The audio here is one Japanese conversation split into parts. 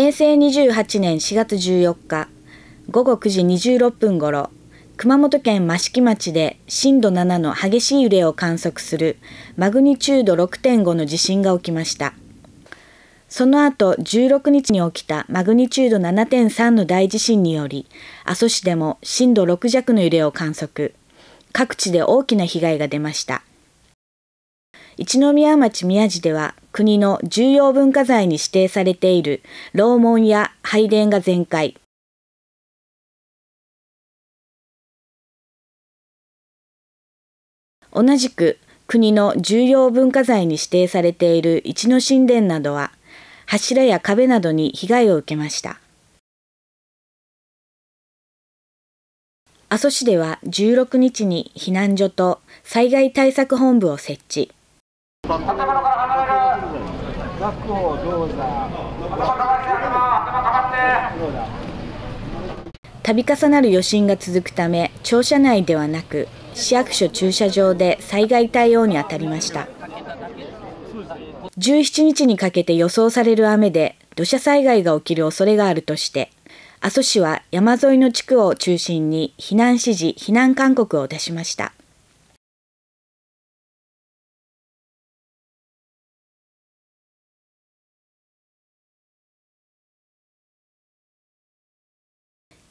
平成28年4月14日午後9時26分ごろ熊本県益城町で震度7の激しい揺れを観測するマグニチュード6.5の地震が起きましたその後16日に起きたマグニチュード7.3の大地震により阿蘇市でも震度6弱の揺れを観測各地で大きな被害が出ました一宮町宮地では国の重要文化財に指定されている楼門や拝殿が全壊。同じく国の重要文化財に指定されている一の神殿などは柱や壁などに被害を受けました。阿蘇市では16日に避難所と災害対策本部を設置。建物度重なる余震が続くため庁舎内ではなく市役所駐車場で災害対応に当たりました17日にかけて予想される雨で土砂災害が起きる恐れがあるとして阿蘇市は山沿いの地区を中心に避難指示避難勧告を出しました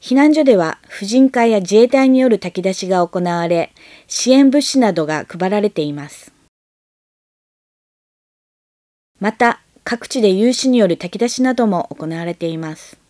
避難所では婦人会や自衛隊による炊き出しが行われ、支援物資などが配られています。また、各地で有志による炊き出しなども行われています。